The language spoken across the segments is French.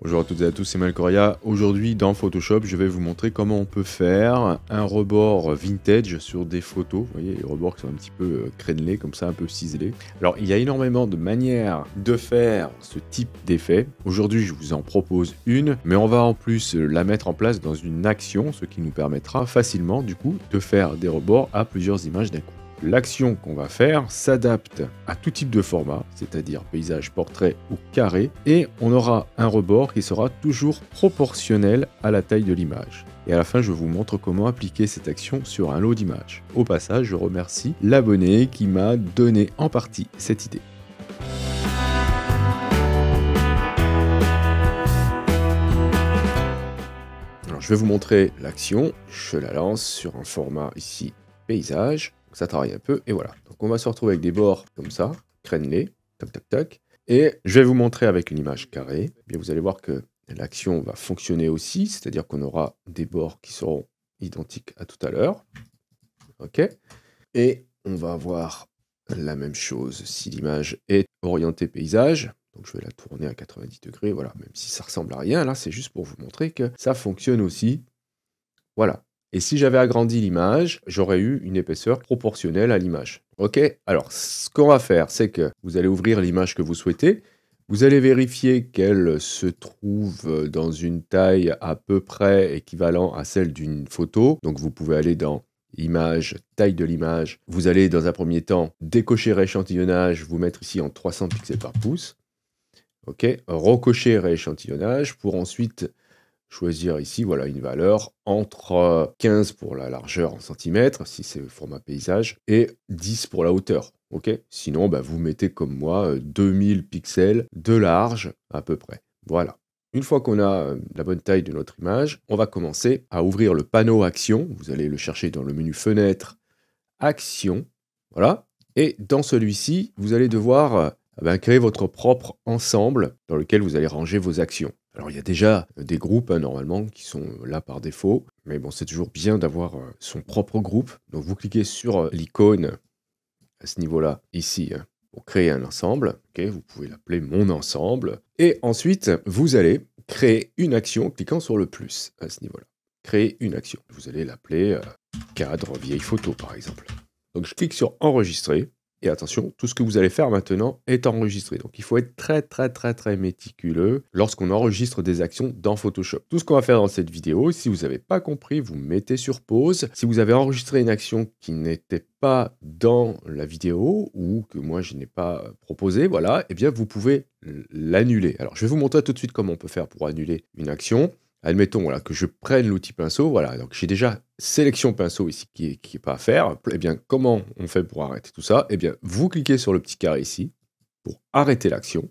Bonjour à toutes et à tous, c'est Malcoria. Aujourd'hui dans Photoshop, je vais vous montrer comment on peut faire un rebord vintage sur des photos. Vous voyez, les rebords qui sont un petit peu euh, crénelés, comme ça, un peu ciselés. Alors, il y a énormément de manières de faire ce type d'effet. Aujourd'hui, je vous en propose une, mais on va en plus la mettre en place dans une action, ce qui nous permettra facilement, du coup, de faire des rebords à plusieurs images d'un coup. L'action qu'on va faire s'adapte à tout type de format, c'est-à-dire paysage, portrait ou carré, et on aura un rebord qui sera toujours proportionnel à la taille de l'image. Et à la fin, je vous montre comment appliquer cette action sur un lot d'images. Au passage, je remercie l'abonné qui m'a donné en partie cette idée. Alors, je vais vous montrer l'action. Je la lance sur un format ici paysage ça travaille un peu, et voilà. Donc on va se retrouver avec des bords comme ça, crénelés, tac tac tac. Et je vais vous montrer avec une image carrée, eh bien vous allez voir que l'action va fonctionner aussi, c'est-à-dire qu'on aura des bords qui seront identiques à tout à l'heure. OK Et on va avoir la même chose si l'image est orientée paysage. Donc je vais la tourner à 90 degrés, voilà, même si ça ressemble à rien, là c'est juste pour vous montrer que ça fonctionne aussi. Voilà. Et si j'avais agrandi l'image, j'aurais eu une épaisseur proportionnelle à l'image. OK Alors, ce qu'on va faire, c'est que vous allez ouvrir l'image que vous souhaitez. Vous allez vérifier qu'elle se trouve dans une taille à peu près équivalente à celle d'une photo. Donc, vous pouvez aller dans image, taille de l'image. Vous allez, dans un premier temps, décocher rééchantillonnage, vous mettre ici en 300 pixels par pouce. OK Recocher rééchantillonnage pour ensuite choisir ici voilà une valeur entre 15 euh, pour la largeur en centimètres, si c'est format paysage, et 10 pour la hauteur. ok Sinon, bah, vous mettez comme moi 2000 euh, pixels de large à peu près. Voilà. Une fois qu'on a euh, la bonne taille de notre image, on va commencer à ouvrir le panneau Action. Vous allez le chercher dans le menu Fenêtre, Action. Voilà. Et dans celui-ci, vous allez devoir eh ben, créer votre propre ensemble dans lequel vous allez ranger vos actions. Alors il y a déjà euh, des groupes hein, normalement qui sont euh, là par défaut, mais bon c'est toujours bien d'avoir euh, son propre groupe. Donc vous cliquez sur l'icône à ce niveau-là ici hein, pour créer un ensemble. vous pouvez l'appeler mon ensemble. Et ensuite vous allez créer une action en cliquant sur le plus à ce niveau-là. Créer une action. Vous allez l'appeler cadre vieille photo par exemple. Donc je clique sur enregistrer et attention, tout ce que vous allez faire maintenant est enregistré. Donc il faut être très très très très méticuleux lorsqu'on enregistre des actions dans Photoshop. Tout ce qu'on va faire dans cette vidéo, si vous n'avez pas compris, vous mettez sur pause. Si vous avez enregistré une action qui n'était pas dans la vidéo ou que moi je n'ai pas proposé, voilà, eh bien vous pouvez l'annuler. Alors je vais vous montrer tout de suite comment on peut faire pour annuler une action admettons voilà, que je prenne l'outil pinceau, voilà, donc j'ai déjà sélection pinceau ici qui n'est est pas à faire. Eh bien, comment on fait pour arrêter tout ça Eh bien, vous cliquez sur le petit carré ici pour arrêter l'action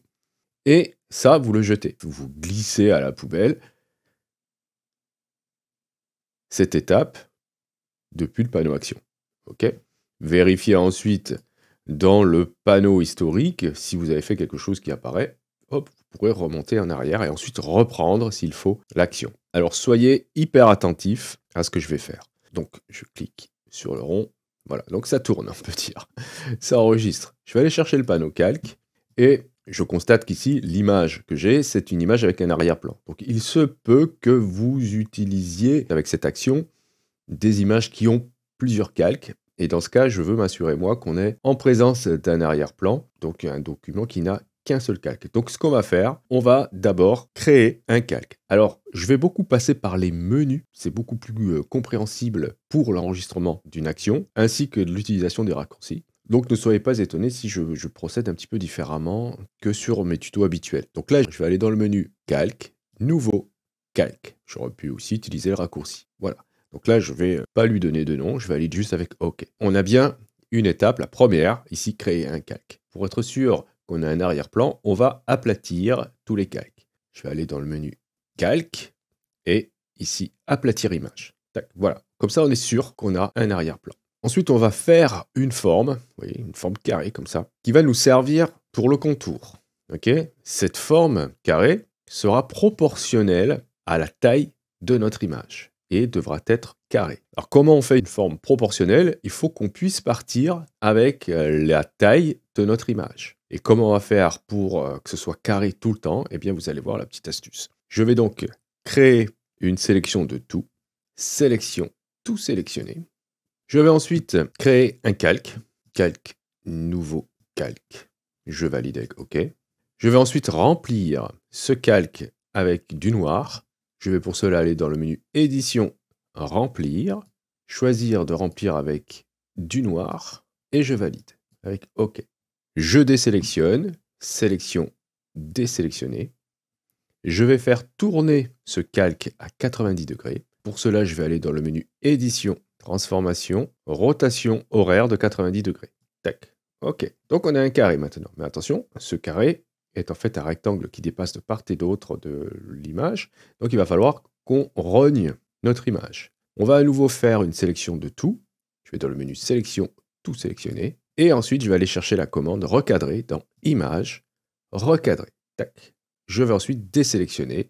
et ça, vous le jetez. Vous glissez à la poubelle cette étape depuis le panneau action. OK Vérifiez ensuite dans le panneau historique si vous avez fait quelque chose qui apparaît. Hop, pourrait remonter en arrière et ensuite reprendre, s'il faut, l'action. Alors soyez hyper attentif à ce que je vais faire. Donc je clique sur le rond. Voilà, donc ça tourne, on peut dire. Ça enregistre. Je vais aller chercher le panneau calque et je constate qu'ici, l'image que j'ai, c'est une image avec un arrière-plan. Donc il se peut que vous utilisiez avec cette action des images qui ont plusieurs calques. Et dans ce cas, je veux m'assurer, moi, qu'on est en présence d'un arrière-plan, donc un document qui n'a un seul calque. Donc ce qu'on va faire, on va d'abord créer un calque. Alors je vais beaucoup passer par les menus, c'est beaucoup plus euh, compréhensible pour l'enregistrement d'une action, ainsi que de l'utilisation des raccourcis. Donc ne soyez pas étonné si je, procède un petit peu différemment que sur mes tutos habituels. Donc là, je vais aller dans le menu Calque, Nouveau, Calque. J'aurais pu aussi utiliser le raccourci. Voilà. Donc là, je vais pas lui donner de nom, je vais aller juste avec OK. On a bien une étape, la première, ici, créer un calque. Pour être sûr qu'on a un arrière-plan, on va aplatir tous les calques. Je vais aller dans le menu calque et ici aplatir image. voilà, comme ça on est sûr qu'on a un arrière-plan. Ensuite, on va faire une forme, une forme carrée comme ça, qui va nous servir pour le contour. Ok Cette forme carrée sera proportionnelle à la taille de notre image et devra être carrée. Alors comment on fait une forme proportionnelle Il faut qu'on puisse partir avec euh, la taille notre image. Et comment on va faire pour euh, que ce soit carré tout le temps Eh bien, vous allez voir la petite astuce. Je vais donc créer une sélection de tout, sélection, tout sélectionné. Je vais ensuite créer un calque, calque, nouveau calque. Je valide avec OK. Je vais ensuite remplir ce calque avec du noir. Je vais pour cela aller dans le menu Édition, Remplir, choisir de remplir avec du noir et je valide avec OK. Je désélectionne, sélection désélectionner. Je vais faire tourner ce calque à 90 degrés. Pour cela, je vais aller dans le menu édition, transformation, rotation horaire de 90 degrés. Tac. OK. Donc on a un carré maintenant. Mais attention, ce carré est en fait un rectangle qui dépasse de part et d'autre de l'image. Donc il va falloir qu'on rogne notre image. On va à nouveau faire une sélection de tout. Je vais dans le menu sélection, tout sélectionner. Et ensuite, je vais aller chercher la commande recadrer dans image recadrer. Tac. Je vais ensuite désélectionner,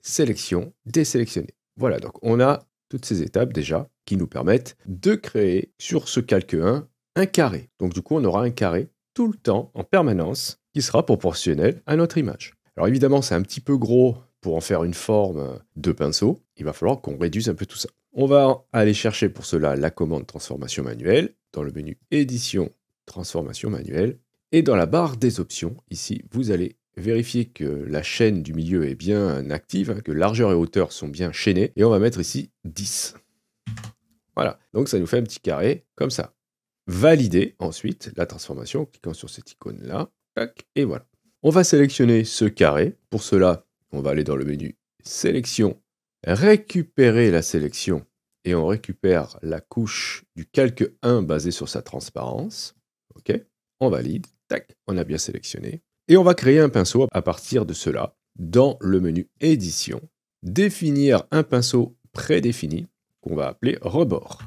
sélection, désélectionner. Voilà, donc on a toutes ces étapes déjà qui nous permettent de créer sur ce calque 1 un carré. Donc du coup, on aura un carré tout le temps, en permanence, qui sera proportionnel à notre image. Alors évidemment, c'est un petit peu gros pour en faire une forme de pinceau. Il va falloir qu'on réduise un peu tout ça. On va aller chercher pour cela la commande transformation manuelle dans le menu édition transformation manuelle. Et dans la barre des options, ici, vous allez vérifier que la chaîne du milieu est bien active, que largeur et hauteur sont bien chaînées, et on va mettre ici 10. Voilà, donc ça nous fait un petit carré comme ça. Valider ensuite la transformation en cliquant sur cette icône-là, et voilà. On va sélectionner ce carré. Pour cela, on va aller dans le menu Sélection, récupérer la sélection, et on récupère la couche du calque 1 basée sur sa transparence. OK On valide. Tac, on a bien sélectionné. Et on va créer un pinceau à partir de cela dans le menu Édition. Définir un pinceau prédéfini qu'on va appeler rebord.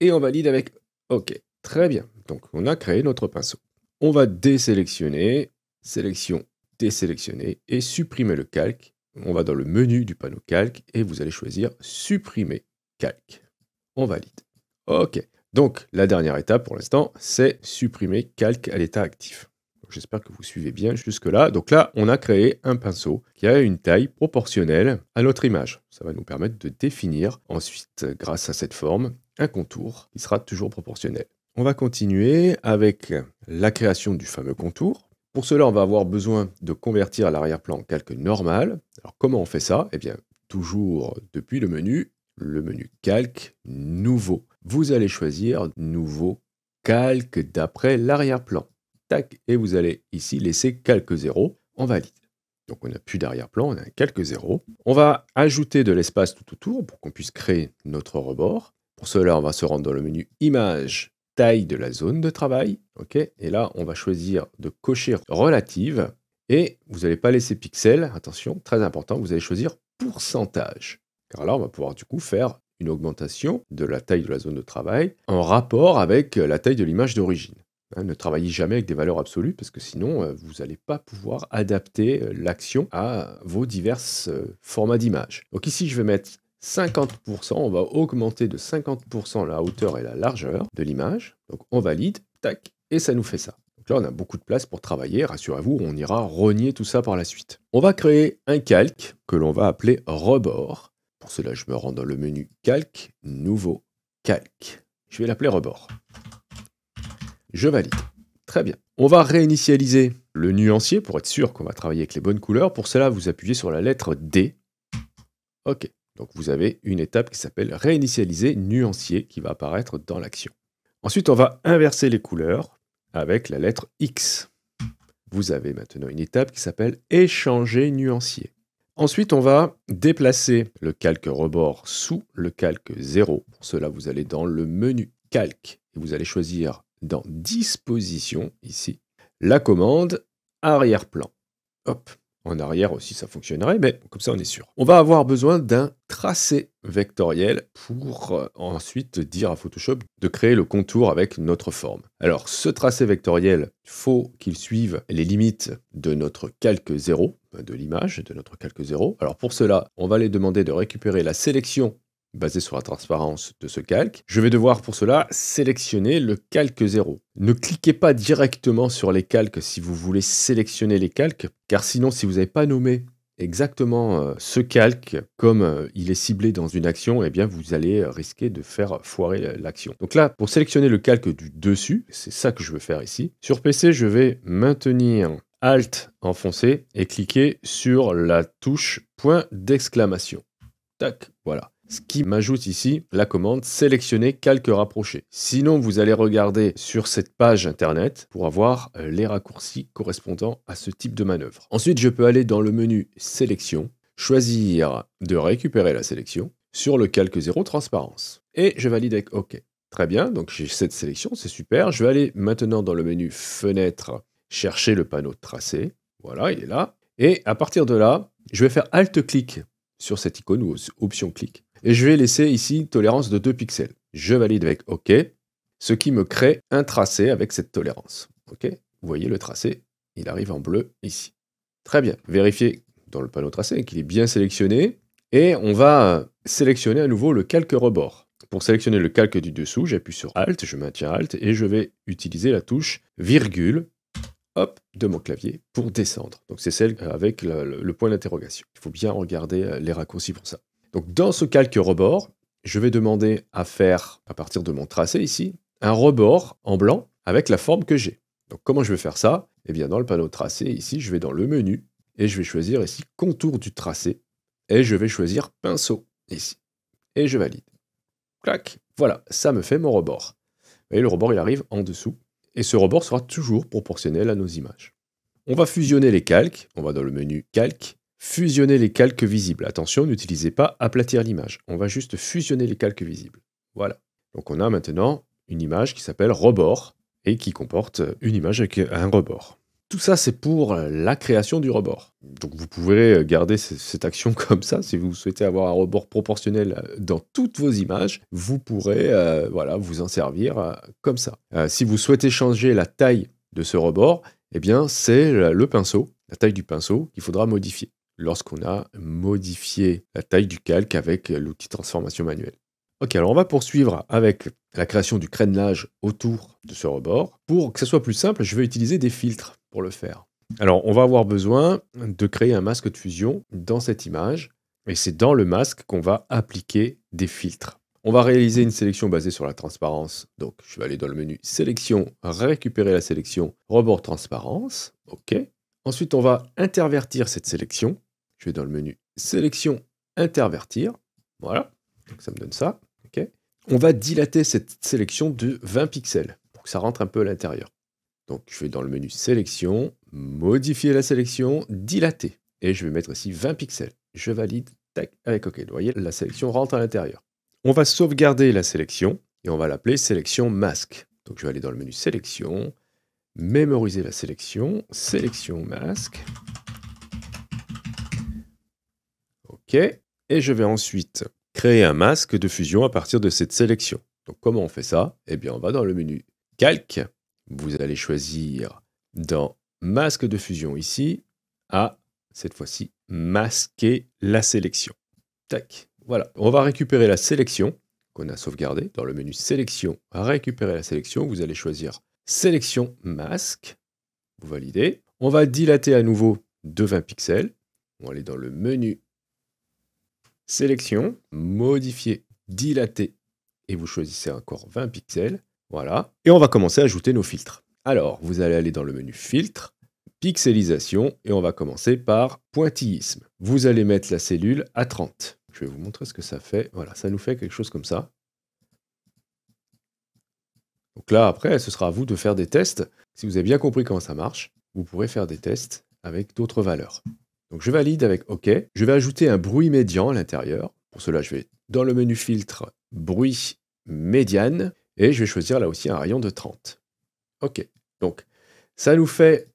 Et on valide avec OK. Très bien. Donc, on a créé notre pinceau. On va désélectionner, sélection, désélectionner et supprimer le calque. On va dans le menu du panneau calque et vous allez choisir supprimer calque. On valide. OK. Donc, la dernière étape pour l'instant, c'est supprimer calque à l'état actif. J'espère que vous suivez bien jusque-là. Donc là, on a créé un pinceau qui a une taille proportionnelle à notre image. Ça va nous permettre de définir ensuite, grâce à cette forme, un contour qui sera toujours proportionnel. On va continuer avec la création du fameux contour. Pour cela, on va avoir besoin de convertir l'arrière-plan en calque normal. Alors comment on fait ça Eh bien, toujours depuis le menu, le menu calque, nouveau vous allez choisir nouveau calque d'après l'arrière-plan. Tac, et vous allez ici laisser calque zéros. en valide. Donc on n'a plus d'arrière-plan, on a un calque On va ajouter de l'espace tout autour pour qu'on puisse créer notre rebord. Pour cela, on va se rendre dans le menu Image, taille de la zone de travail. ok et là, on va choisir de cocher relative. Et vous n'allez pas laisser pixels, attention, très important, vous allez choisir pourcentage. Car là, on va pouvoir du coup faire augmentation de la taille de la zone de travail en rapport avec euh, la taille de l'image d'origine. Hein. ne travaillez jamais avec des valeurs absolues parce que sinon euh, vous n'allez pas pouvoir adapter euh, l'action à vos diverses formats d'image. Donc ici je vais mettre 50%, on va augmenter de 50% la hauteur et la largeur de l'image. Donc on valide, tac, et ça nous fait ça. Donc là, on a beaucoup de place pour travailler, rassurez-vous, on ira rogner tout ça par la suite. On va créer un calque que l'on va appeler rebord. Pour cela, je me rends dans le menu Calque, Nouveau, Calque. Je vais l'appeler Rebord. Je valide. Très bien. On va réinitialiser le nuancier pour être sûr qu'on va travailler avec les bonnes couleurs. Pour cela, vous appuyez sur la lettre D. OK. Donc vous avez une étape qui s'appelle réinitialiser nuancier qui va apparaître dans l'action. Ensuite, on va inverser les couleurs avec la lettre X. Vous avez maintenant une étape qui s'appelle échanger nuancier. Ensuite, on va déplacer le calque rebord sous le calque 0. Pour cela, vous allez dans le menu calque et vous allez choisir dans disposition ici la commande arrière-plan. Hop, en arrière aussi ça fonctionnerait, mais comme ça on est sûr. On va avoir besoin d'un tracé vectoriel pour euh, ensuite dire à Photoshop de créer le contour avec notre forme. Alors ce tracé vectoriel, faut qu'il suive les limites de notre calque 0. Ben, de l'image, de notre calque zéro. Alors pour cela, on va les demander de récupérer la sélection basée sur la transparence de ce calque. Je vais devoir pour cela sélectionner le calque 0. Ne cliquez pas directement sur les calques si vous voulez sélectionner les calques, car sinon si vous n'avez pas nommé exactement euh, ce calque comme euh, il est ciblé dans une action, et eh bien vous allez euh, risquer de faire foirer l'action. Donc là, pour sélectionner le calque du dessus, c'est ça que je veux faire ici. Sur PC, je vais maintenir Alt enfoncé et cliquez sur la touche point d'exclamation. Tac, voilà. Ce qui m'ajoute ici la commande sélectionner calque rapproché. Sinon, vous allez regarder sur cette page internet pour avoir euh, les raccourcis correspondant à ce type de manœuvre. Ensuite, je peux aller dans le menu sélection, choisir de récupérer la sélection sur le calque 0 transparence et je valide avec OK. Très bien, donc j'ai cette sélection, c'est super. Je vais aller maintenant dans le menu fenêtre chercher le panneau de tracé. Voilà, il est là. Et à partir de là, je vais faire Alt-clic sur cette icône ou Option-clic. Et je vais laisser ici une tolérance de 2 pixels. Je valide avec OK, ce qui me crée un tracé avec cette tolérance. OK Vous voyez le tracé, il arrive en bleu ici. Très bien. Vérifiez dans le panneau tracé qu'il est bien sélectionné. Et on va sélectionner à nouveau le calque rebord. Pour sélectionner le calque du dessous, j'appuie sur Alt, je maintiens Alt et je vais utiliser la touche virgule hop, de mon clavier pour descendre. Donc c'est celle euh, avec le, point d'interrogation. Il faut bien regarder euh, les raccourcis pour ça. Donc dans ce calque rebord, je vais demander à faire, à partir de mon tracé ici, un rebord en blanc avec la forme que j'ai. Donc comment je vais faire ça Eh bien dans le panneau tracé ici, je vais dans le menu et je vais choisir ici contour du tracé et je vais choisir pinceau ici. Et je valide. Clac, voilà, ça me fait mon rebord. Vous voyez, le rebord il arrive en dessous et ce rebord sera toujours proportionnel à nos images. On va fusionner les calques, on va dans le menu calques, fusionner les calques visibles. Attention, n'utilisez pas aplatir l'image, on va juste fusionner les calques visibles. Voilà. Donc on a maintenant une image qui s'appelle rebord et qui comporte une image avec un rebord. Tout ça, c'est pour euh, la création du rebord. Donc vous pouvez euh, garder cette action comme ça. Si vous souhaitez avoir un rebord proportionnel euh, dans toutes vos images, vous pourrez voilà, vous en servir comme ça. si vous souhaitez changer la taille de ce rebord, eh bien c'est le pinceau, la taille du pinceau qu'il faudra modifier lorsqu'on a modifié la taille du calque avec l'outil transformation manuelle. Ok, alors on va poursuivre avec la création du crénelage autour de ce rebord. Pour que ce soit plus simple, je vais utiliser des filtres pour le faire. Alors, on va avoir besoin de créer un masque de fusion dans cette image, et c'est dans le masque qu'on va appliquer des filtres. On va réaliser une sélection basée sur la transparence. Donc, je vais aller dans le menu Sélection, récupérer la sélection, rebord transparence. OK. Ensuite, on va intervertir cette sélection. Je vais dans le menu Sélection, intervertir. Voilà. Donc ça me donne ça. On va dilater cette sélection de 20 pixels pour que ça rentre un peu à l'intérieur. Donc je vais dans le menu sélection, modifier la sélection, dilater. Et je vais mettre ici 20 pixels. Je valide, tac, avec OK. Vous voyez, la sélection rentre à l'intérieur. On va sauvegarder la sélection et on va l'appeler sélection masque. Donc je vais aller dans le menu sélection, mémoriser la sélection, sélection masque. OK. Et je vais ensuite créer un masque de fusion à partir de cette sélection. Donc comment on fait ça Eh bien on va dans le menu Calque, vous allez choisir dans Masque de fusion ici, à ah, cette fois-ci masquer la sélection. Tac, voilà, on va récupérer la sélection qu'on a sauvegardée dans le menu Sélection, récupérer la sélection, vous allez choisir Sélection masque, vous validez. On va dilater à nouveau de 20 pixels, on va aller dans le menu Sélection, modifier, dilater, et vous choisissez encore 20 pixels. Voilà. Et on va commencer à ajouter nos filtres. Alors, vous allez aller dans le menu filtre, pixelisation, et on va commencer par pointillisme. Vous allez mettre la cellule à 30. Je vais vous montrer ce que ça fait. Voilà, ça nous fait quelque chose comme ça. Donc là, après, ce sera à vous de faire des tests. Si vous avez bien compris comment ça marche, vous pourrez faire des tests avec d'autres valeurs. Donc je valide avec OK. Je vais ajouter un bruit médian à l'intérieur. Pour cela, je vais dans le menu filtre bruit médiane et je vais choisir là aussi un rayon de 30. OK. Donc ça nous fait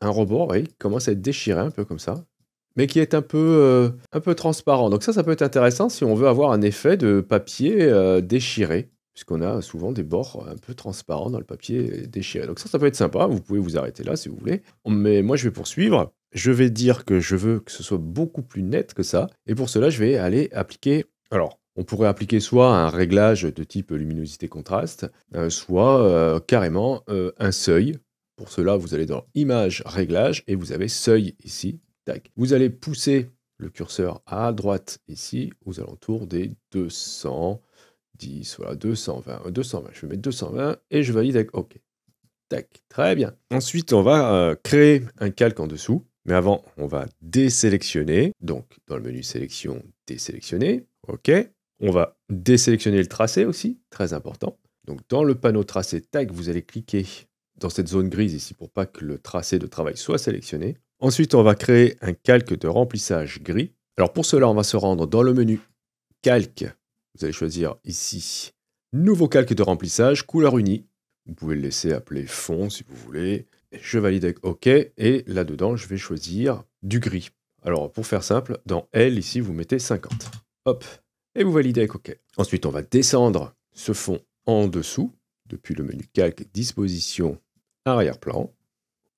un robot qui commence à être déchiré un peu comme ça, mais qui est un peu, euh, un peu transparent. Donc ça, ça peut être intéressant si on veut avoir un effet de papier euh, déchiré puisqu'on a souvent des bords un peu transparents dans le papier déchiré. Donc ça, ça peut être sympa, vous pouvez vous arrêter là si vous voulez. Mais moi, je vais poursuivre je vais dire que je veux que ce soit beaucoup plus net que ça. Et pour cela, je vais aller appliquer... Alors, on pourrait appliquer soit un réglage de type luminosité-contraste, euh, soit euh, carrément euh, un seuil. Pour cela, vous allez dans Image, Réglage, et vous avez Seuil ici. Tac. Vous allez pousser le curseur à droite ici, aux alentours des 210, voilà, 220, 220. Je vais mettre 220 et je valide avec OK. Tac, très bien. Ensuite, on va créer un calque en dessous. Mais avant, on va désélectionner. Donc, dans le menu sélection, désélectionner. OK. On va désélectionner le tracé aussi, très important. Donc, dans le panneau tracé tag, vous allez cliquer dans cette zone grise ici pour pas que le tracé de travail soit sélectionné. Ensuite, on va créer un calque de remplissage gris. Alors, pour cela, on va se rendre dans le menu calque. Vous allez choisir ici nouveau calque de remplissage, couleur unie. Vous pouvez le laisser appeler fond si vous voulez je valide avec OK, et là-dedans, je vais choisir du gris. Alors, pour faire simple, dans L, ici, vous mettez 50. Hop, et vous validez avec OK. Ensuite, on va descendre ce fond en dessous, depuis le menu calque, disposition, arrière-plan.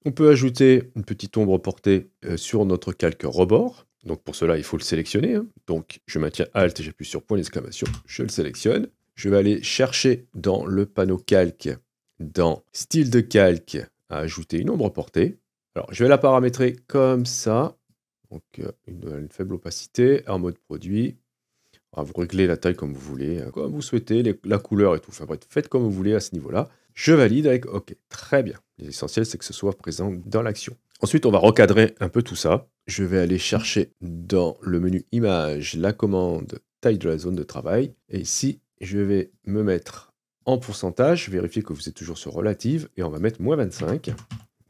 On peut ajouter une petite ombre portée euh, sur notre calque rebord. Donc pour cela, il faut le sélectionner. Hein. Donc je maintiens Alt et j'appuie sur point d'exclamation. Je le sélectionne. Je vais aller chercher dans le panneau calque, dans style de calque, ajouter une ombre portée. Alors, je vais la paramétrer comme ça. Donc, euh, une, faible opacité en mode produit. vous réglez la taille comme vous voulez, euh, comme vous souhaitez, la couleur et tout. faites comme vous voulez à ce niveau-là. Je valide avec OK. Très bien. L'essentiel, c'est que ce soit présent dans l'action. Ensuite, on va recadrer un peu tout ça. Je vais aller chercher dans le menu image la commande taille de la zone de travail. Et ici, je vais me mettre en pourcentage, vérifiez que vous êtes toujours sur relative et on va mettre moins 25.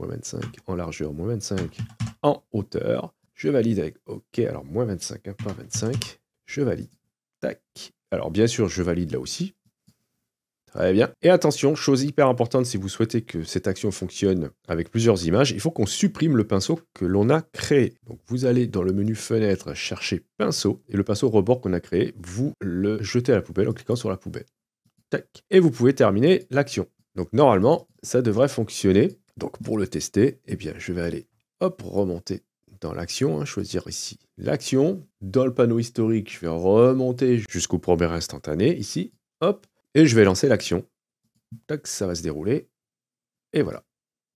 Moins 25 en largeur, moins 25 en hauteur. Je valide avec OK. Alors, moins 25, hein, pas 25. Je valide. Tac. Alors, bien sûr, je valide là aussi. Très bien. Et attention, chose hyper importante, si vous souhaitez que cette action fonctionne avec plusieurs images, il faut qu'on supprime le pinceau que l'on a créé. Donc vous allez dans le menu fenêtre chercher pinceau et le pinceau rebord qu'on a créé, vous le jetez à la poubelle en cliquant sur la poubelle. Et vous pouvez terminer l'action. Donc normalement, ça devrait fonctionner. Donc pour le tester, eh bien, je vais aller hop, remonter dans l'action, hein, choisir ici l'action. Dans le panneau historique, je vais remonter jusqu'au premier instantané, ici, hop, et je vais lancer l'action. Tac, ça va se dérouler. Et voilà.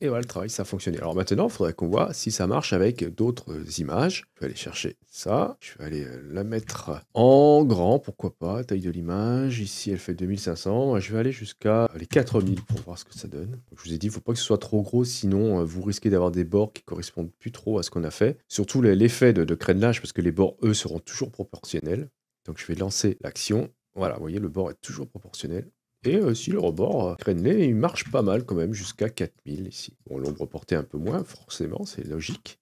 Et voilà, le travail, ça a fonctionné. Alors maintenant, il faudrait qu'on voit si ça marche avec d'autres images. Je vais aller chercher ça. Je vais aller euh, la mettre en grand, pourquoi pas, taille de l'image. Ici, elle fait 2500. Je vais aller jusqu'à euh, les 4000 pour voir ce que ça donne. je vous ai dit, il ne faut pas que ce soit trop gros, sinon euh, vous risquez d'avoir des bords qui correspondent plus trop à ce qu'on a fait. Surtout l'effet de, de crénelage, parce que les bords, eux, seront toujours proportionnels. Donc je vais lancer l'action. Voilà, vous voyez, le bord est toujours proportionnel. Et euh, si le rebord traîné euh, il marche pas mal quand même, jusqu'à 4000 ici. Bon, l'ombre portée un peu moins, forcément, c'est logique.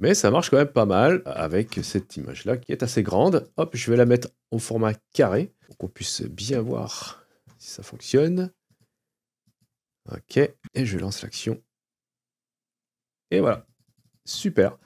Mais ça marche quand même pas mal avec cette image-là qui est assez grande. Hop, je vais la mettre en format carré pour qu'on puisse bien voir si ça fonctionne. Ok, et je lance l'action. Et voilà, super.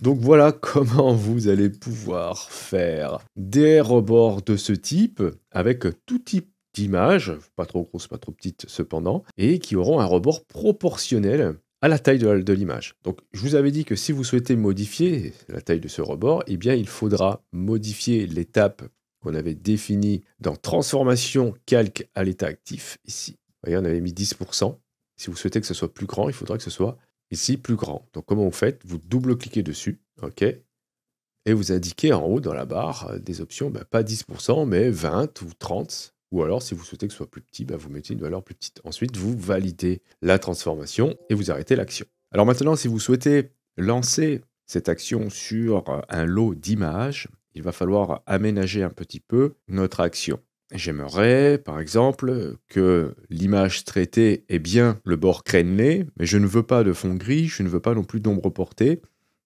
Donc voilà comment vous allez pouvoir faire des rebords de ce type avec tout type d'images, pas trop grosses, pas trop petites cependant, et qui auront un rebord proportionnel à la taille de l'image. Donc je vous avais dit que si vous souhaitez modifier la taille de ce rebord, eh bien il faudra modifier l'étape qu'on avait définie dans transformation calque à l'état actif ici. Vous voyez, on avait mis 10%. Si vous souhaitez que ce soit plus grand, il faudra que ce soit ici plus grand. Donc comment vous faites Vous double-cliquez dessus, OK, et vous indiquez en haut dans la barre des options, ben, pas 10%, mais 20 ou 30, ou alors, si vous souhaitez que ce soit plus petit, bah, vous mettez une valeur plus petite. Ensuite, vous validez la transformation et vous arrêtez l'action. Alors maintenant, si vous souhaitez lancer cette action sur euh, un lot d'images, il va falloir aménager un petit peu notre action. J'aimerais, par exemple, que l'image traitée ait bien le bord crénelé, mais je ne veux pas de fond gris, je ne veux pas non plus d'ombre portée,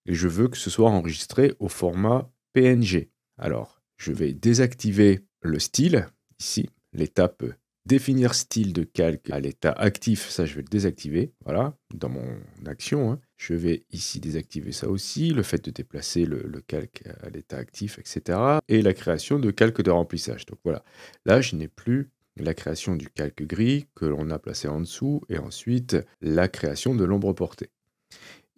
et je veux que ce soit enregistré au format PNG. Alors, je vais désactiver le style, ici, l'étape définir style de calque à l'état actif, ça je vais le désactiver, voilà, dans mon action. Hein. Je vais ici désactiver ça aussi, le fait de déplacer le, le calque à l'état actif, etc. Et la création de calque de remplissage. Donc voilà, là je n'ai plus la création du calque gris que l'on a placé en dessous et ensuite la création de l'ombre portée.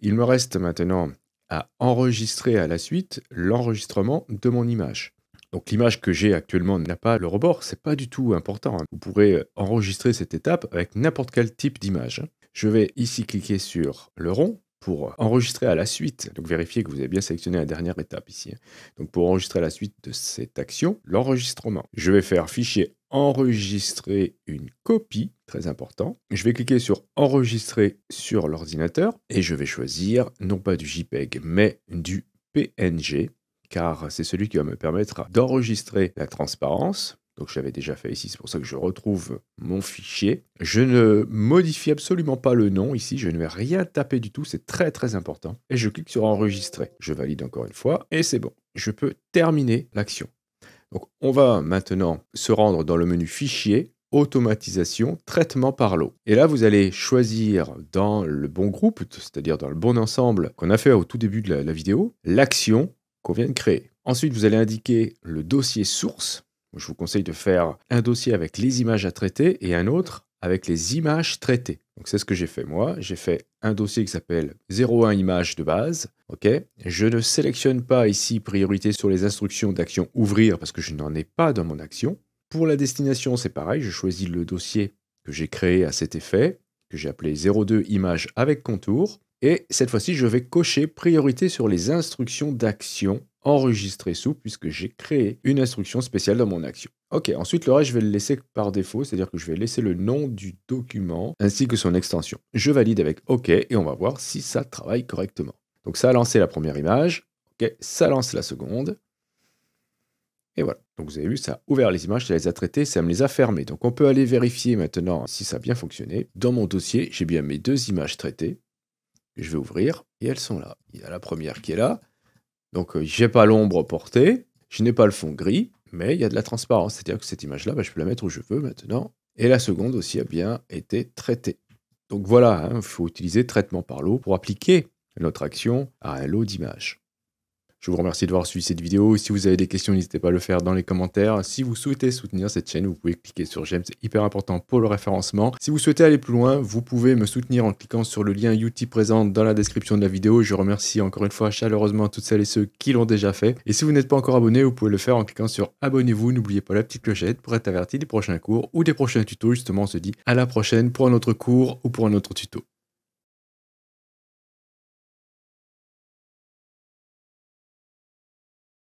Il me reste maintenant à enregistrer à la suite l'enregistrement de mon image. Donc l'image que j'ai actuellement n'a pas le rebord, c'est pas du tout important. Hein. Vous pourrez euh, enregistrer cette étape avec n'importe quel type d'image. Hein. Je vais ici cliquer sur le rond pour euh, enregistrer à la suite, donc vérifiez que vous avez bien sélectionné la dernière étape ici. Hein. Donc pour enregistrer à la suite de cette action, l'enregistrement. Je vais faire fichier enregistrer une copie, très important. Je vais cliquer sur enregistrer sur l'ordinateur et je vais choisir non pas du JPEG mais du PNG car c'est celui qui va me permettre d'enregistrer la transparence. Donc j'avais déjà fait ici, c'est pour ça que je retrouve mon fichier. Je ne modifie absolument pas le nom ici, je ne vais rien taper du tout, c'est très très important. Et je clique sur enregistrer. Je valide encore une fois et c'est bon. Je peux terminer l'action. Donc on va maintenant se rendre dans le menu fichier, automatisation, traitement par lot. Et là, vous allez choisir dans le bon groupe, c'est-à-dire dans le bon ensemble qu'on a fait au tout début de la vidéo, l'action qu'on vient de créer. Ensuite, vous allez indiquer le dossier source. Je vous conseille de faire un dossier avec les images à traiter et un autre avec les images traitées. Donc c'est ce que j'ai fait moi. J'ai fait un dossier qui s'appelle 01 images de base. Ok. Je ne sélectionne pas ici priorité sur les instructions d'action ouvrir parce que je n'en ai pas dans mon action. Pour la destination, c'est pareil. Je choisis le dossier que j'ai créé à cet effet, que j'ai appelé 02 images avec contour. Et cette fois-ci, je vais cocher priorité sur les instructions d'action enregistrées sous, puisque j'ai créé une instruction spéciale dans mon action. Ok, ensuite le reste, je vais le laisser par défaut, c'est-à-dire que je vais laisser le nom du document ainsi que son extension. Je valide avec OK et on va voir si ça travaille correctement. Donc ça a lancé la première image, OK, ça lance la seconde. Et voilà. Donc vous avez vu, ça a ouvert les images, ça les a traitées, ça me les a fermées. Donc on peut aller vérifier maintenant si ça a bien fonctionné. Dans mon dossier, j'ai bien mes deux images traitées je vais ouvrir et elles sont là. Il y a la première qui est là. Donc, je euh, j'ai pas l'ombre portée, je n'ai pas le fond gris, mais il y a de la transparence. C'est-à-dire que cette image-là, bah, je peux la mettre où je veux maintenant. Et la seconde aussi a bien été traitée. Donc voilà, il hein, faut utiliser traitement par l'eau pour appliquer notre action à un lot d'images. Je vous remercie d'avoir suivi cette vidéo. Si vous avez des questions, n'hésitez pas à le faire dans les commentaires. Si vous souhaitez soutenir cette chaîne, vous pouvez cliquer sur j'aime, c'est hyper important pour le référencement. Si vous souhaitez aller plus loin, vous pouvez me soutenir en cliquant sur le lien YouTube présent dans la description de la vidéo. Je remercie encore une fois chaleureusement toutes celles et ceux qui l'ont déjà fait. Et si vous n'êtes pas encore abonné, vous pouvez le faire en cliquant sur abonnez-vous. N'oubliez pas la petite clochette pour être averti des prochains cours ou des prochains tutos. Justement, on se dit à la prochaine pour un autre cours ou pour un autre tuto.